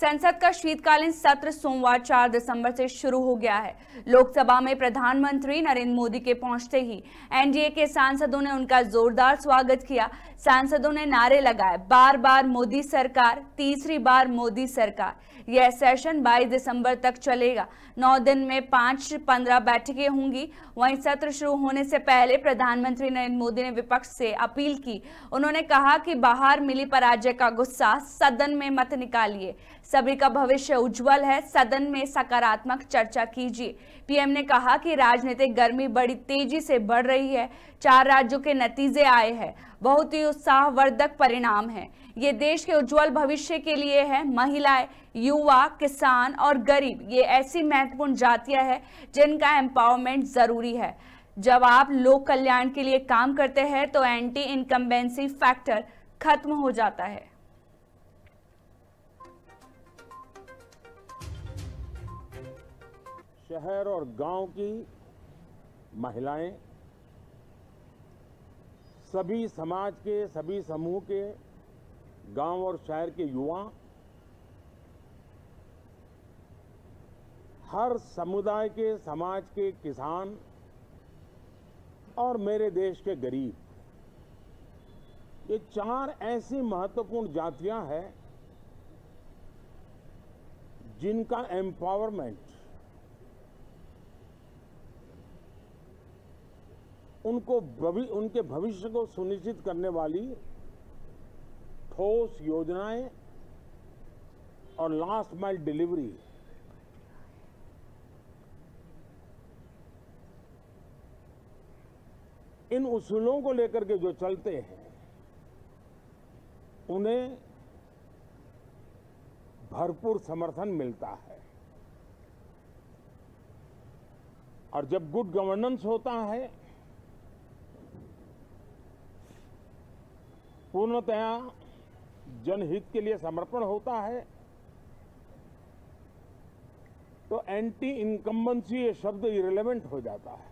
संसद का शीतकालीन सत्र सोमवार 4 दिसंबर से शुरू हो गया है लोकसभा में प्रधानमंत्री नरेंद्र मोदी के पहुंचते ही एनडीए के सांसदों ने उनका जोरदार स्वागत किया सांसदों ने नारे लगाए बार बार मोदी सरकार तीसरी बार मोदी सरकार यह सेशन 22 दिसंबर तक चलेगा नौ दिन में पांच पंद्रह बैठकें होंगी वहीं सत्र शुरू होने से पहले प्रधानमंत्री नरेंद्र मोदी ने विपक्ष से अपील की उन्होंने कहा कि बाहर मिली पराजय का गुस्सा सदन में मत निकालिए सभी का भविष्य उज्जवल है सदन में सकारात्मक चर्चा कीजिए पीएम ने कहा कि राजनीतिक गर्मी बड़ी तेजी से बढ़ रही है चार राज्यों के नतीजे आए हैं बहुत ही उत्साहवर्धक परिणाम है ये देश के उज्जवल भविष्य के लिए है महिलाएं युवा किसान और गरीब ये ऐसी महत्वपूर्ण जातियां हैं जिनका एम्पावरमेंट ज़रूरी है जब आप लोक कल्याण के लिए काम करते हैं तो एंटी इनकम्बेंसी फैक्टर खत्म हो जाता है शहर और गांव की महिलाएं सभी समाज के सभी समूह के गांव और शहर के युवा हर समुदाय के समाज के किसान और मेरे देश के गरीब ये चार ऐसी महत्वपूर्ण जातियां हैं जिनका एम्पावरमेंट उनको भवि, उनके भविष्य को सुनिश्चित करने वाली ठोस योजनाएं और लास्ट माइल डिलीवरी इन उसूलों को लेकर के जो चलते हैं उन्हें भरपूर समर्थन मिलता है और जब गुड गवर्नेंस होता है पूर्णतया जनहित के लिए समर्पण होता है तो एंटी इनकम्बेंसी ये शब्द इरेलीवेंट हो जाता है